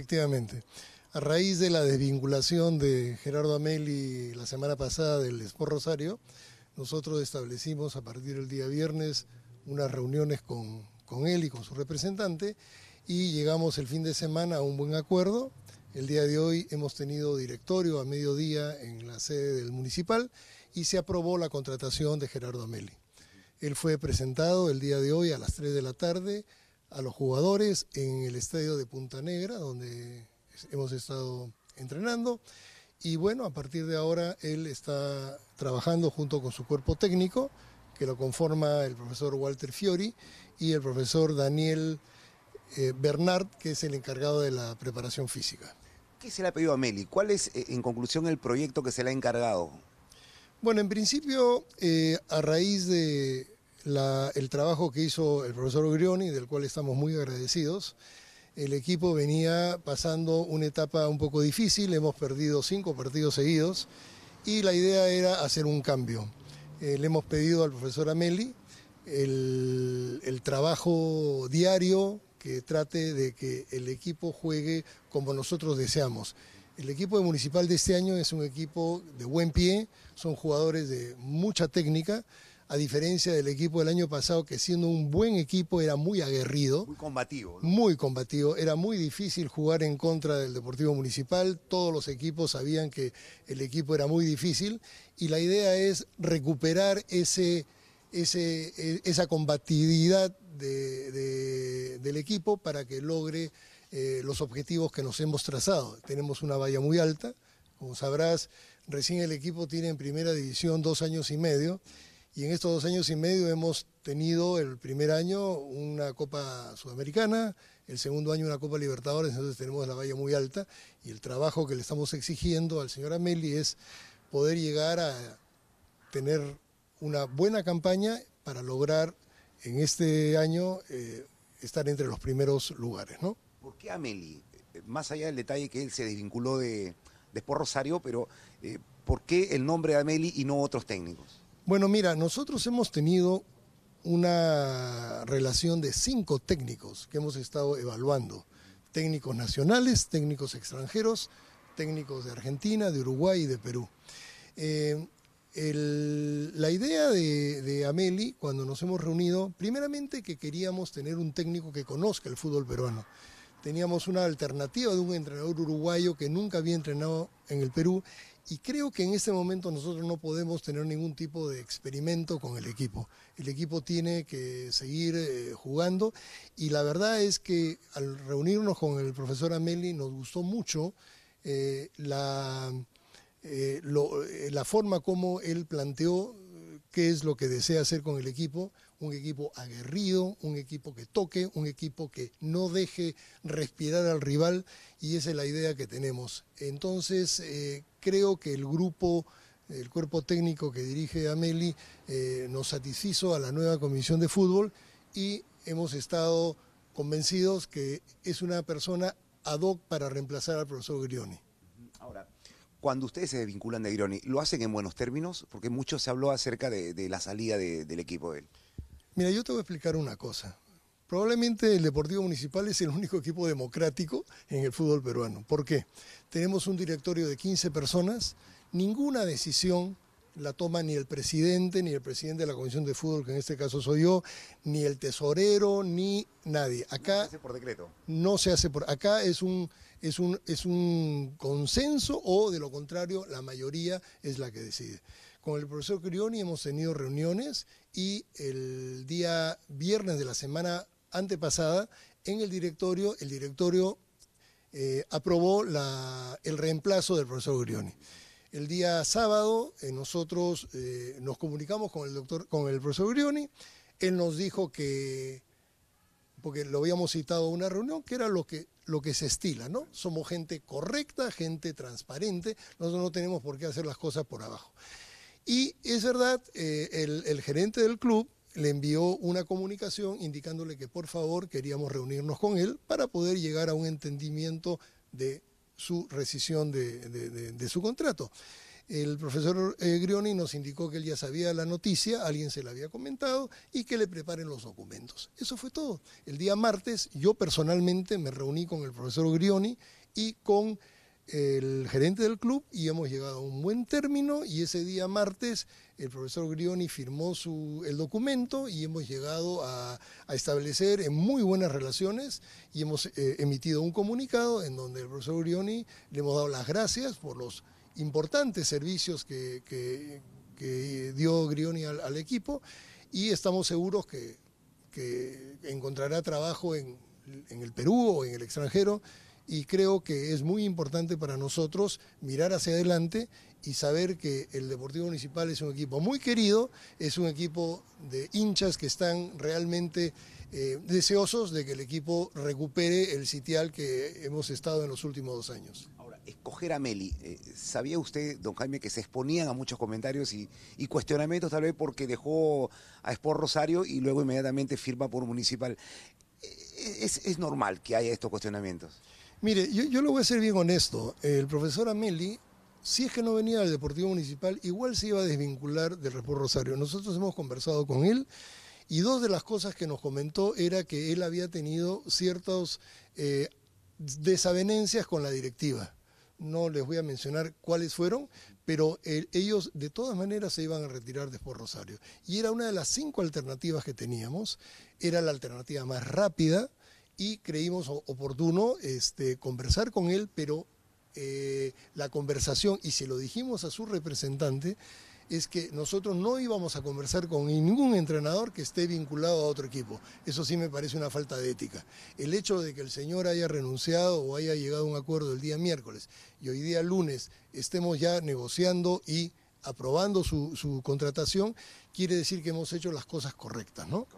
Efectivamente. A raíz de la desvinculación de Gerardo Ameli la semana pasada del Sport Rosario, nosotros establecimos a partir del día viernes unas reuniones con, con él y con su representante y llegamos el fin de semana a un buen acuerdo. El día de hoy hemos tenido directorio a mediodía en la sede del municipal y se aprobó la contratación de Gerardo Ameli. Él fue presentado el día de hoy a las 3 de la tarde a los jugadores en el estadio de Punta Negra, donde hemos estado entrenando. Y bueno, a partir de ahora él está trabajando junto con su cuerpo técnico, que lo conforma el profesor Walter Fiori y el profesor Daniel eh, Bernard, que es el encargado de la preparación física. ¿Qué se le ha pedido a Meli? ¿Cuál es, eh, en conclusión, el proyecto que se le ha encargado? Bueno, en principio, eh, a raíz de el trabajo que hizo el profesor Grioni... del cual estamos muy agradecidos. El equipo venía pasando una etapa un poco difícil, hemos perdido cinco partidos seguidos y la idea era hacer un cambio. Eh, le hemos pedido al profesor Ameli el, el trabajo diario que trate de que el equipo juegue como nosotros deseamos. El equipo de Municipal de este año es un equipo de buen pie, son jugadores de mucha técnica, a diferencia del equipo del año pasado, que siendo un buen equipo era muy aguerrido. Muy combativo. Muy combativo. Era muy difícil jugar en contra del Deportivo Municipal. Todos los equipos sabían que el equipo era muy difícil. Y la idea es recuperar ese, ese, e, esa combatividad del equipo para que logre eh, los objetivos que nos hemos trazado. Tenemos una valla muy alta. Como sabrás, recién el equipo tiene en primera división dos años y medio y en estos dos años y medio hemos tenido el primer año una Copa Sudamericana, el segundo año una Copa Libertadores, entonces tenemos la valla muy alta y el trabajo que le estamos exigiendo al señor Ameli es poder llegar a tener una buena campaña para lograr en este año eh, estar entre los primeros lugares. ¿no? ¿Por qué Ameli? Más allá del detalle que él se desvinculó de, de Rosario, pero eh, ¿por qué el nombre de Ameli y no otros técnicos? Bueno, mira, nosotros hemos tenido una relación de cinco técnicos que hemos estado evaluando. Técnicos nacionales, técnicos extranjeros, técnicos de Argentina, de Uruguay y de Perú. Eh, la idea de, de, Ameli, cuando nos hemos reunido, primeramente que queríamos tener un técnico que conozca el fútbol peruano teníamos una alternativa de un entrenador uruguayo que nunca había entrenado en el Perú y creo que en este momento nosotros no podemos tener ningún tipo de experimento con el equipo. El equipo tiene que seguir eh, jugando y la verdad es que al reunirnos con el profesor Ameli nos gustó mucho eh, la, eh, la forma como él planteó qué es lo que desea hacer con el equipo, un equipo aguerrido, un equipo que toque, un equipo que no deje respirar al rival y esa es la idea que tenemos. Entonces eh, creo que el grupo, el cuerpo técnico que dirige Ameli eh, nos satisfizo a la nueva comisión de fútbol y hemos estado convencidos que es una persona ad hoc para reemplazar al profesor Grioni. Ahora, cuando ustedes se vinculan de Grioni, ¿lo hacen en buenos términos? Porque mucho se habló acerca de, la salida del equipo de él. Mira, yo te voy a explicar una cosa. Probablemente el Deportivo Municipal es el único equipo democrático en el fútbol peruano. ¿Por qué? Tenemos un directorio de 15 personas, ninguna decisión la toma ni el presidente, ni el presidente de la Comisión de Fútbol, que en este caso soy yo, ni el tesorero, ni nadie. Acá no se hace por decreto. No se hace por acá es un es un consenso o de lo contrario la mayoría es la que decide. Con el profesor Crioni hemos tenido reuniones y el día viernes de la semana antepasada en el directorio el directorio eh, aprobó el reemplazo del profesor Grioni. El día sábado eh, nosotros eh, nos comunicamos con el doctor, con el profesor Brioni, él nos dijo que, porque lo habíamos citado a una reunión, que era lo que, lo que se estila, ¿no? Somos gente correcta, gente transparente, nosotros no tenemos por qué hacer las cosas por abajo. Y es verdad, eh, el gerente del club, le envió una comunicación indicándole que por favor queríamos reunirnos con él para poder llegar a un entendimiento de su rescisión de, su contrato. El profesor eh, Grioni nos indicó que él ya sabía la noticia, alguien se la había comentado y que le preparen los documentos. Eso fue todo. El día martes yo personalmente me reuní con el profesor Grioni y con el gerente del club y hemos llegado a un buen término y ese día martes el profesor Grioni firmó su, el documento y hemos llegado a, establecer en muy buenas relaciones y hemos eh, emitido un comunicado en donde el profesor Grioni le hemos dado las gracias por los importantes servicios que, dio Grioni al, equipo y estamos seguros que, encontrará trabajo en, en el Perú o en el extranjero y creo que es muy importante para nosotros mirar hacia adelante y saber que el Deportivo Municipal es un equipo muy querido, es un equipo de hinchas que están realmente eh, deseosos de que el equipo recupere el sitial que hemos estado en los últimos dos años. Ahora, escoger a Meli, eh, ¿sabía usted, don Jaime, que se exponían a muchos comentarios y, cuestionamientos tal vez porque dejó a Sport Rosario y luego inmediatamente firma por Municipal? Eh, es, es normal que haya estos cuestionamientos. Mire, yo, yo lo voy a ser bien honesto. El profesor Ameli, si es que no venía del Deportivo Municipal, igual se iba a desvincular del Repor Rosario. Nosotros hemos conversado con él y dos de las cosas que nos comentó era que él había tenido ciertas eh, desavenencias con la directiva. No les voy a mencionar cuáles fueron, pero ellos de todas maneras se iban a retirar después Rosario. Y era una de las cinco alternativas que teníamos. Era la alternativa más rápida, y creímos oportuno este, conversar con él, pero eh, la conversación, y se lo dijimos a su representante, es que nosotros no íbamos a conversar con ningún entrenador que esté vinculado a otro equipo. Eso sí me parece una falta de ética. El hecho de que el señor haya renunciado o haya llegado a un acuerdo el día miércoles y hoy día lunes estemos ya negociando y aprobando su, su contratación, quiere decir que hemos hecho las cosas correctas, ¿no?